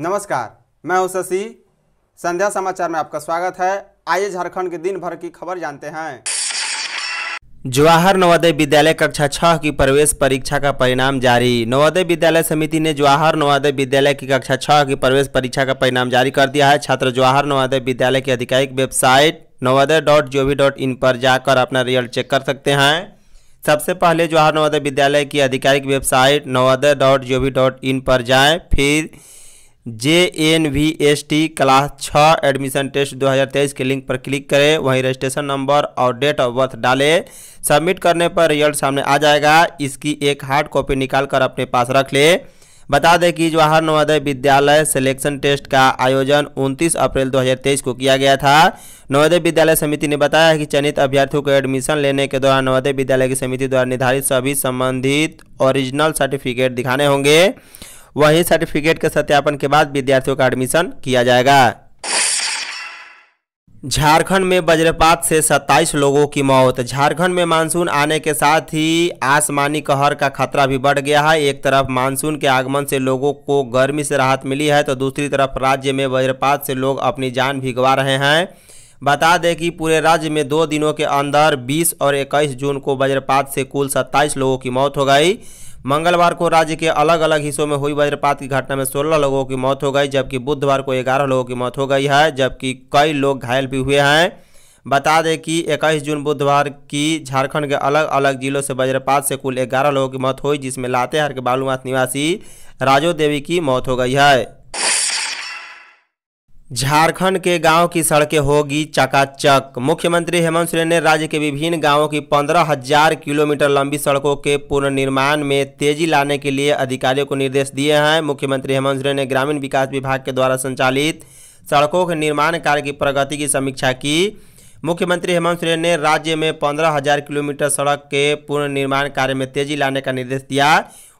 नमस्कार मैं हूं शशि संध्या समाचार में आपका स्वागत है आइए झारखंड के दिन भर की खबर जानते हैं जवाहर नवोदय विद्यालय कक्षा छह की प्रवेश परीक्षा का परिणाम जारी नवोदय विद्यालय समिति ने जवाहर नवोदय विद्यालय की कक्षा छह की प्रवेश परीक्षा का परिणाम जारी कर दिया है छात्र जवाहर नवोदय विद्यालय की आधिकारिक website Navodaya dot dot in पर जाकर अपना रिजल्ट चेक कर सकते हैं सबसे पहले जवाहर नवोदय विद्यालय की आधिकारिक website Navodaya dot G O V dot in पर जाएँ फिर J N V S T class छः एडमिशन टेस्ट 2023 के लिंक पर क्लिक करें वहीं रजिस्ट्रेशन नंबर और डेट ऑफ बर्थ डालें सबमिट करने पर रिजल्ट सामने आ जाएगा इसकी एक हार्ड कॉपी निकाल कर अपने पास रख लें बता दें कि जवाहर नवोदय विद्यालय सिलेक्शन टेस्ट का आयोजन 29 अप्रैल 2023 को किया गया था नवोदय विद्यालय समिति ने बताया है कि चयनित अभ्यर्थियों को एडमिशन लेने के दौरान नवोदय विद्यालय की समिति द्वारा निर्धारित सभी संबंधित ओरिजिनल सर्टिफिकेट दिखाने होंगे वहीं सर्टिफिकेट के सत्यापन के बाद विद्यार्थियों का एडमिशन किया जाएगा झारखंड में वज्रपात से 27 लोगों की मौत झारखंड में मानसून आने के साथ ही आसमानी कहर का खतरा भी बढ़ गया है एक तरफ मानसून के आगमन से लोगों को गर्मी से राहत मिली है तो दूसरी तरफ राज्य में वज्रपात से लोग अपनी जान भी गंवा रहे हैं बता दें कि पूरे राज्य में दो दिनों के अंदर 20 और 21 जून को वज्रपात से कुल 27 लोगों की मौत हो गई मंगलवार को राज्य के अलग अलग हिस्सों में हुई वज्रपात की घटना में सोलह लोगों की मौत हो गई जबकि बुधवार को ग्यारह लोगों की मौत हो गई है जबकि कई लोग घायल भी हुए हैं बता दें कि 21 जून बुधवार की झारखंड के अलग अलग जिलों से वज्रपात से कुल 11 लोगों की मौत हुई जिसमें लातेहार के बालूमाथ निवासी राजो देवी की मौत हो गई है झारखंड के गांव की सड़कें होगी चकाचक मुख्यमंत्री हेमंत सोरेन ने राज्य के विभिन्न गांवों की पंद्रह हजार किलोमीटर लंबी सड़कों के पुनर्निर्माण में तेजी लाने के लिए अधिकारियों को निर्देश दिए हैं मुख्यमंत्री हेमंत सोरेन ने ग्रामीण विकास विभाग के द्वारा संचालित सड़कों के निर्माण कार्य की प्रगति की समीक्षा की मुख्यमंत्री हेमंत सोरेन ने राज्य में पंद्रह हजार किलोमीटर सड़क के पुनर्निर्माण कार्य में तेजी लाने का निर्देश दिया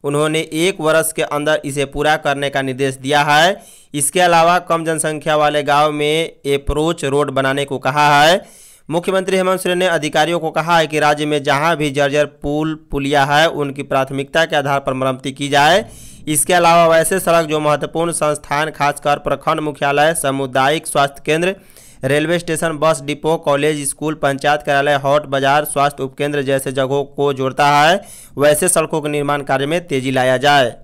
उन्होंने एक वर्ष के अंदर इसे पूरा करने का निर्देश दिया है इसके अलावा कम जनसंख्या वाले गांव में अप्रोच रोड बनाने को कहा है मुख्यमंत्री हेमंत सोरेन ने अधिकारियों को कहा है कि राज्य में जहां भी जर्जर पुल पुलिया है उनकी प्राथमिकता के आधार पर मरम्मति की जाए इसके अलावा वैसे सड़क जो महत्वपूर्ण संस्थान खासकर प्रखंड मुख्यालय सामुदायिक स्वास्थ्य केंद्र railway station bus depot college school panchayat कार्यालय हॉट बाजार स्वास्थ्य उपकेंद्र जैसे जगहों को जोड़ता है वैसे सड़कों के निर्माण कार्य में तेजी लाया जाए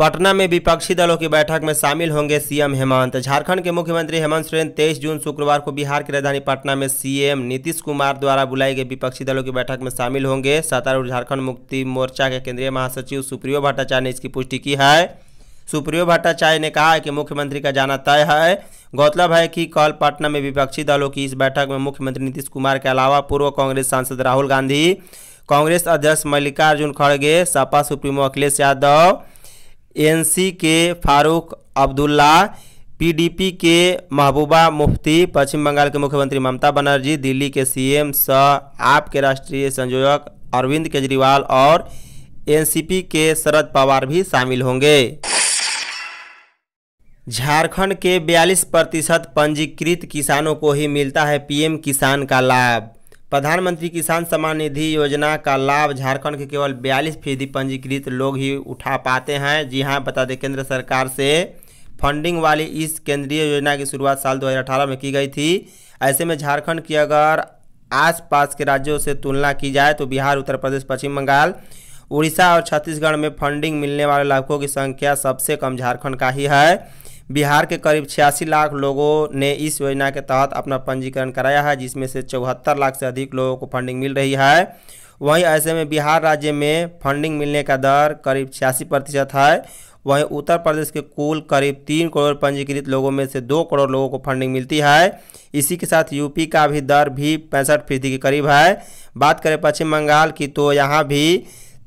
पटना में विपक्षी दलों की बैठक में शामिल होंगे सीएम हेमंत झारखंड के मुख्यमंत्री हेमंत सोरेन 23 जून शुक्रवार को बिहार की राजधानी पटना में सीएम नीतीश कुमार द्वारा बुलाई गई विपक्षी दलों की बैठक में शामिल होंगे सत्तारूढ़ झारखंड मुक्ति मोर्चा के केंद्रीय महासचिव सुप्रियो भट्टाचार्य ने इसकी पुष्टि की है सुप्रियो भट्टाचार्य ने कहा है कि मुख्यमंत्री का जाना तय है गौरतलब है कि कल पटना में विपक्षी दलों की इस बैठक में मुख्यमंत्री नीतीश कुमार के अलावा पूर्व कांग्रेस सांसद राहुल गांधी कांग्रेस अध्यक्ष मल्लिकार्जुन खड़गे सपा सुप्रीमो अखिलेश यादव एनसी के फारूक अब्दुल्ला पीडीपी के महबूबा मुफ्ती पश्चिम बंगाल के मुख्यमंत्री ममता बनर्जी दिल्ली के सीएम सह आप के राष्ट्रीय संयोजक अरविंद केजरीवाल और एनसीपी के शरद पवार भी शामिल होंगे झारखंड के 42 प्रतिशत पंजीकृत किसानों को ही मिलता है पीएम किसान का लाभ प्रधानमंत्री किसान सम्मान निधि योजना का लाभ झारखंड के केवल 42 फीसदी पंजीकृत लोग ही उठा पाते हैं जी हाँ बता दें केंद्र सरकार से फंडिंग वाली इस केंद्रीय योजना की शुरुआत साल 2018 में की गई थी ऐसे में झारखंड की अगर आसपास के राज्यों से तुलना की जाए तो बिहार उत्तर प्रदेश पश्चिम बंगाल उड़ीसा और छत्तीसगढ़ में फंडिंग मिलने वाले लाखों की संख्या सबसे कम झारखंड का ही है बिहार के करीब छियासी लाख लोगों ने इस योजना के तहत अपना पंजीकरण कराया है जिसमें से चौहत्तर लाख से अधिक लोगों को फंडिंग मिल रही है वहीं ऐसे में बिहार राज्य में फंडिंग मिलने का दर करीब छियासी प्रतिशत है वहीं उत्तर प्रदेश के कुल करीब तीन करोड़ पंजीकृत लोगों में से दो करोड़ लोगों को फंडिंग मिलती है इसी के साथ यूपी का भी दर भी पैंसठ फीसदी के करीब है बात करें पश्चिम बंगाल की तो यहाँ भी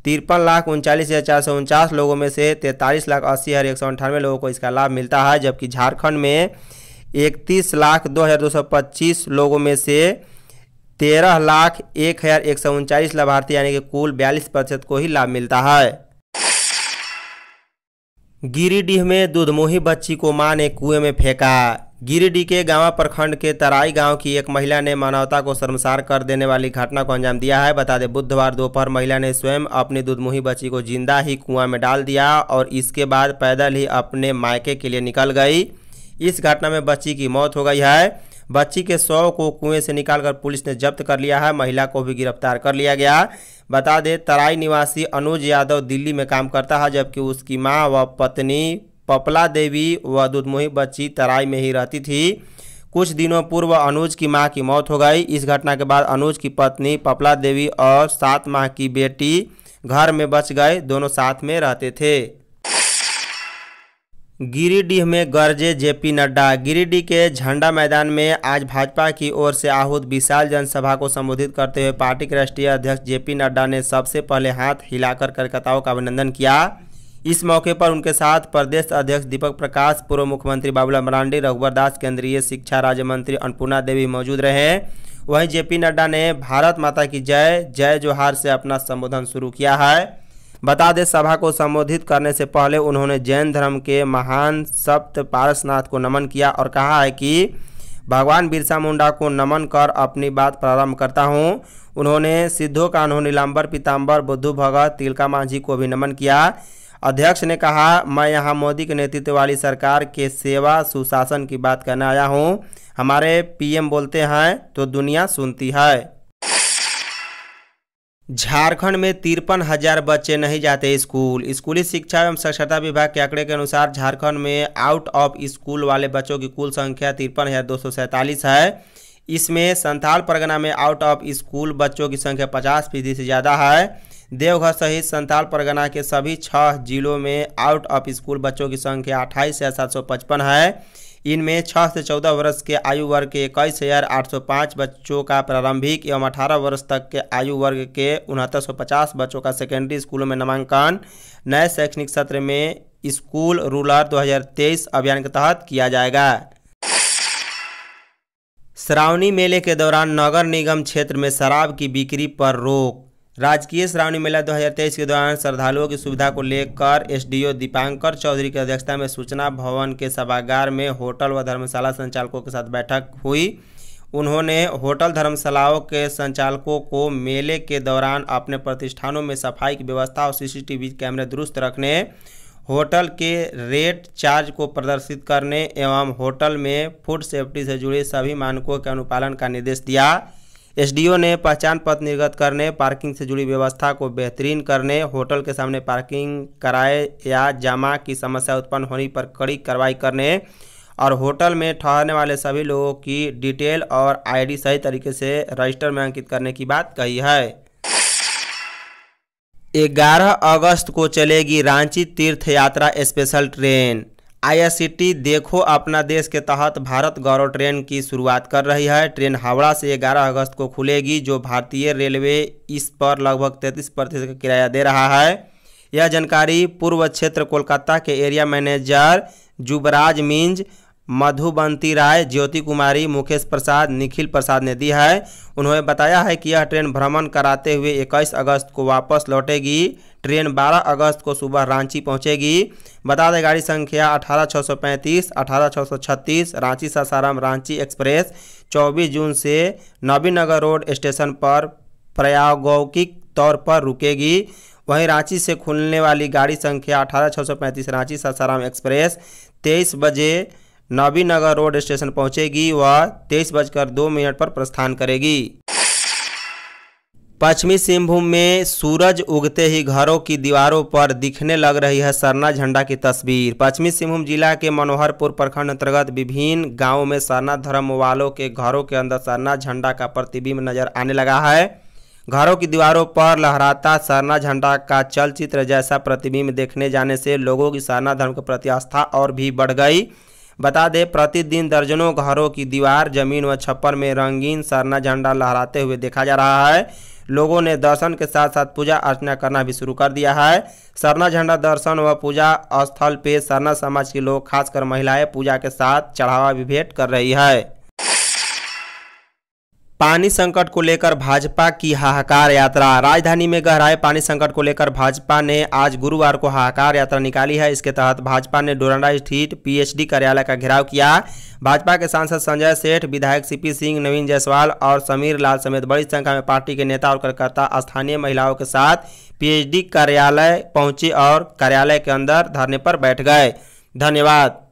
तिरपन लाख उनचालीस हज़ार चार सौ उनचास लोगों में से तैंतालीस लाख अस्सी हज़ार एक सौ अंठानवे लोगों को इसका लाभ मिलता है जबकि झारखंड में इकतीस लाख दो हज़ार दो सौ पच्चीस लोगों में से तेरह लाख एक हज़ार एक सौ उनचालीस लाभार्थी यानी कि कुल बयालीस प्रतिशत को ही लाभ मिलता है गिरिडीह में दूधमोही बच्ची को माँ ने कुएं में फेंका गिरिडीह के गांवा प्रखंड के तराई गांव की एक महिला ने मानवता को शर्मसार कर देने वाली घटना को अंजाम दिया है बता दें बुधवार दोपहर महिला ने स्वयं अपनी दुधमुही बच्ची को जिंदा ही कुआं में डाल दिया और इसके बाद पैदल ही अपने मायके के लिए निकल गई इस घटना में बच्ची की मौत हो गई है बच्ची के शव को कुएं से निकालकर पुलिस ने जब्त कर लिया है महिला को भी गिरफ्तार कर लिया गया बता दें तराई निवासी अनुज यादव दिल्ली में काम करता है जबकि उसकी माँ व पत्नी पपला देवी व दुधमुही बच्ची तराई में ही रहती थी कुछ दिनों पूर्व अनुज की मां की मौत हो गई इस घटना के बाद अनुज की पत्नी पपला देवी और सात माह की बेटी घर में बच गए दोनों साथ में रहते थे गिरिडीह में गर्जे जेपी नड्डा गिरिडीह के झंडा मैदान में आज भाजपा की ओर से आहूत विशाल जनसभा को संबोधित करते हुए पार्टी के राष्ट्रीय अध्यक्ष जेपी नड्डा ने सबसे पहले हाथ हिलाकर कार्यकर्ताओं का अभिनंदन किया इस मौके पर उनके साथ प्रदेश अध्यक्ष दीपक प्रकाश पूर्व मुख्यमंत्री बाबूलाल मरांडी रघुवर दास केंद्रीय शिक्षा राज्य मंत्री अन्नपूर्णा देवी मौजूद रहे वहीं जेपी नड्डा ने भारत माता की जय जय जोहार से अपना संबोधन शुरू किया है बता दें सभा को संबोधित करने से पहले उन्होंने जैन धर्म के महान सप्त पारसनाथ को नमन किया और कहा है कि भगवान बिरसा मुंडा को नमन कर अपनी बात प्रारंभ करता हूँ उन्होंने सिद्धो कान्हू नीलाम्बर पीताम्बर बुद्धू भगत तिलका मांझी को भी नमन किया अध्यक्ष ने कहा मैं यहाँ मोदी के नेतृत्व वाली सरकार के सेवा सुशासन की बात करने आया हूँ हमारे पीएम बोलते हैं तो दुनिया सुनती है झारखंड में तिरपन हजार बच्चे नहीं जाते स्कूल स्कूली शिक्षा एवं साक्षरता विभाग के आंकड़े के अनुसार झारखंड में आउट ऑफ स्कूल वाले बच्चों की कुल संख्या तिरपन हजार दो सौ सैंतालीस है इसमें संथाल परगना में आउट ऑफ स्कूल बच्चों की संख्या पचास फीसदी से ज़्यादा है देवघर सहित संताल परगना के सभी छह जिलों में आउट ऑफ स्कूल बच्चों की संख्या अट्ठाईस हज़ार सात सौ पचपन है इनमें छः से चौदह वर्ष के आयु वर्ग के इक्कीस हज़ार आठ सौ पाँच बच्चों का प्रारंभिक एवं अठारह वर्ष तक के आयु वर्ग के उनहत्तर सौ पचास बच्चों का सेकेंडरी स्कूलों में नामांकन नए शैक्षणिक सत्र में स्कूल रूलर तेईस अभियान के तहत किया जाएगा श्रावणी मेले के दौरान नगर निगम क्षेत्र में शराब की बिक्री पर रोक राजकीय श्रावणी मेला 2023 के दौरान श्रद्धालुओं की सुविधा को लेकर एसडीओ दीपांकर चौधरी की अध्यक्षता में सूचना भवन के सभागार में होटल व धर्मशाला संचालकों के साथ बैठक हुई उन्होंने होटल धर्मशालाओं के संचालकों को मेले के दौरान अपने प्रतिष्ठानों में सफाई की व्यवस्था और सीसीटीवी कैमरे दुरुस्त रखने होटल के रेट चार्ज को प्रदर्शित करने एवं होटल में फूड सेफ्टी से जुड़े सभी मानकों के अनुपालन का निर्देश दिया एसडीओ ने पहचान पत्र निर्गत करने पार्किंग से जुड़ी व्यवस्था को बेहतरीन करने होटल के सामने पार्किंग कराए या जमा की समस्या उत्पन्न होने पर कड़ी कार्रवाई करने और होटल में ठहरने वाले सभी लोगों की डिटेल और आईडी सही तरीके से रजिस्टर में अंकित करने की बात कही है 11 अगस्त को चलेगी रांची तीर्थ यात्रा स्पेशल ट्रेन आईएससीटी देखो अपना देश के तहत भारत गौरव ट्रेन की शुरुआत कर रही है ट्रेन हावड़ा से 11 अगस्त को खुलेगी जो भारतीय रेलवे इस पर लगभग तैंतीस प्रतिशत का किराया दे रहा है यह जानकारी पूर्व क्षेत्र कोलकाता के एरिया मैनेजर जुबराज मिंज मधुबंती राय ज्योति कुमारी मुकेश प्रसाद निखिल प्रसाद ने दी है उन्होंने बताया है कि यह ट्रेन भ्रमण कराते हुए 21 अगस्त को वापस लौटेगी ट्रेन 12 अगस्त को सुबह रांची पहुंचेगी बता दें गाड़ी संख्या 18635, 18636 रांची सासाराम रांची एक्सप्रेस 24 जून से नबीनगर रोड स्टेशन पर प्रायोगिक तौर पर रुकेगी वहीं रांची से खुलने वाली गाड़ी संख्या अठारह रांची सासाराम एक्सप्रेस तेईस बजे नगर रोड स्टेशन पहुंचेगी व तेईस बजकर दो मिनट पर प्रस्थान करेगी पश्चिमी सिंहभूम में सूरज उगते ही घरों की दीवारों पर दिखने लग रही है सरना झंडा की तस्वीर पश्चिमी सिंहभूम जिला के मनोहरपुर प्रखंड अंतर्गत विभिन्न गांवों में सरना धर्म वालों के घरों के अंदर सरना झंडा का प्रतिबिंब नजर आने लगा है घरों की दीवारों पर लहराता सरना झंडा का चलचित्र जैसा प्रतिबिंब देखने जाने से लोगों की सरना धर्म के प्रति आस्था और भी बढ़ गई बता दें प्रतिदिन दर्जनों घरों की दीवार जमीन व छप्पर में रंगीन सरना झंडा लहराते हुए देखा जा रहा है लोगों ने दर्शन के साथ साथ पूजा अर्चना करना भी शुरू कर दिया है सरना झंडा दर्शन व पूजा स्थल पे सरना समाज के लोग खासकर महिलाएं पूजा के साथ चढ़ावा भी भेंट कर रही है पानी संकट को लेकर भाजपा की हाहाकार यात्रा राजधानी में गहराए पानी संकट को लेकर भाजपा ने आज गुरुवार को हाहाकार यात्रा निकाली है इसके तहत भाजपा ने डोरंडा स्थित पीएचडी कार्यालय का घेराव किया भाजपा के सांसद संजय सेठ विधायक सीपी सिंह नवीन जायसवाल और समीर लाल समेत बड़ी संख्या में पार्टी के नेता और कार्यकर्ता स्थानीय महिलाओं के साथ पी कार्यालय पहुंचे और कार्यालय के अंदर धरने पर बैठ गए धन्यवाद